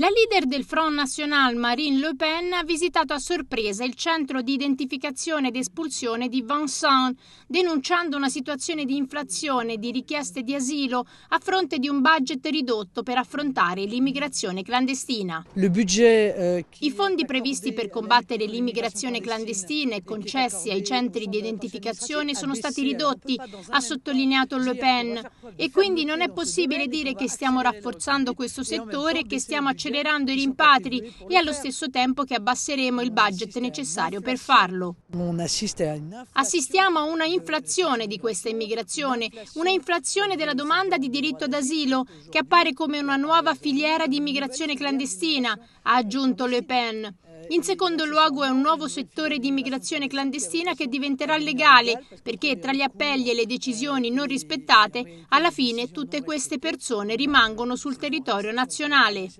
La leader del Front National Marine Le Pen ha visitato a sorpresa il centro di identificazione ed espulsione di Vincent, denunciando una situazione di inflazione di richieste di asilo a fronte di un budget ridotto per affrontare l'immigrazione clandestina. Eh, I fondi previsti per combattere l'immigrazione clandestina e concessi ai centri di identificazione sono stati ridotti, ha sottolineato Le Pen, e quindi non è possibile dire che stiamo rafforzando questo settore e che stiamo accelerando accelerando i rimpatri e allo stesso tempo che abbasseremo il budget necessario per farlo. Assistiamo a una inflazione di questa immigrazione, una inflazione della domanda di diritto d'asilo che appare come una nuova filiera di immigrazione clandestina, ha aggiunto Le Pen. In secondo luogo è un nuovo settore di immigrazione clandestina che diventerà legale perché tra gli appelli e le decisioni non rispettate alla fine tutte queste persone rimangono sul territorio nazionale.